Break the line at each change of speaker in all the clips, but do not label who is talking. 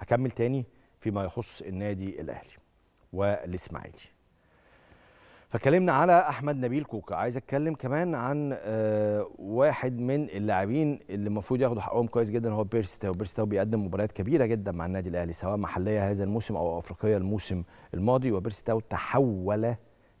هكمل تاني فيما يخص النادي الاهلي والاسماعيلي فكلمنا على احمد نبيل كوكا عايز اتكلم كمان عن آه، واحد من اللاعبين اللي المفروض ياخدوا حقهم كويس جدا هو بيرسي تاو بيرسي تاو بيقدم مباريات كبيره جدا مع النادي الاهلي سواء محليه هذا الموسم او افريقيه الموسم الماضي وبيرسي تاو تحول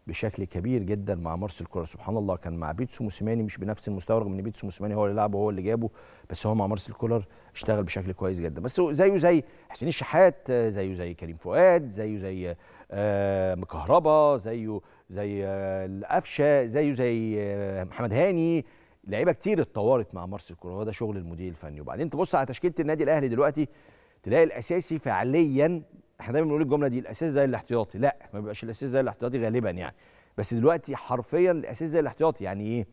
بشكل كبير جدا مع مارسيل كولر سبحان الله كان مع بيتسو موسيماني مش بنفس المستوى رغم ان بيتسو موسيماني هو اللي لعبه هو اللي جابه بس هو مع مارسيل كولر اشتغل بشكل كويس جدا بس زيه زي حسين الشحات زيه زي كريم فؤاد زيه زي آه، مكهربا زيه زي آه، القفشه زيه زي آه، محمد هاني لعيبه كتير اتطورت مع مارسيل كولر هو ده شغل المدير الفني وبعدين تبص على تشكيله النادي الاهلي دلوقتي تلاقي الاساسي فعليا احنا دايما بنقول الجمله دي الاساس زي الاحتياطي لا ما بيبقاش الاساس زي الاحتياطي غالبا يعني بس دلوقتي حرفيا الاساس زي الاحتياطي يعني ايه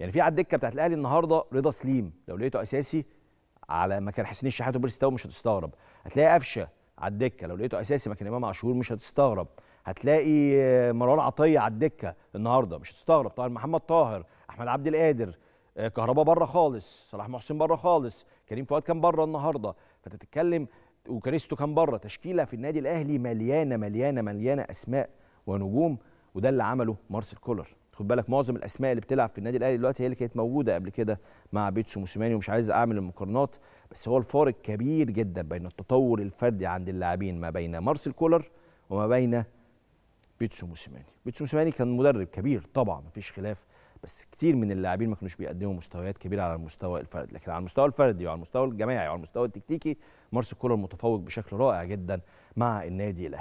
يعني في على الدكه بتاعت الاهلي النهارده رضا سليم لو لقيته اساسي على مكان حسين الشحات وبيرس تاو مش هتستغرب هتلاقي قفشه على الدكه لو لقيته اساسي مكان امام عاشور مش هتستغرب هتلاقي مروان عطيه على الدكه النهارده مش هتستغرب طاهر محمد طاهر احمد عبد القادر آه، كهربا بره خالص صلاح محسن بره خالص كريم فؤاد كان بره النهارده فتتكلم وكريستو كان بره تشكيله في النادي الاهلي مليانه مليانه مليانه اسماء ونجوم وده اللي عمله مارسيل كولر خد بالك معظم الاسماء اللي بتلعب في النادي الاهلي دلوقتي هي اللي كانت موجوده قبل كده مع بيتسو موسيماني ومش عايز اعمل المقارنات بس هو الفارق كبير جدا بين التطور الفردي عند اللاعبين ما بين مارسيل كولر وما بين بيتسو موسيماني بيتسو موسيماني كان مدرب كبير طبعا مفيش خلاف بس كتير من اللاعبين ما كانوش بيقدموا مستويات كبيره على المستوى الفردي لكن على المستوى الفردي وعلى المستوى الجماعي وعلى المستوى التكتيكي مارسيل كولر متفوق بشكل رائع جدا مع النادي الاهلي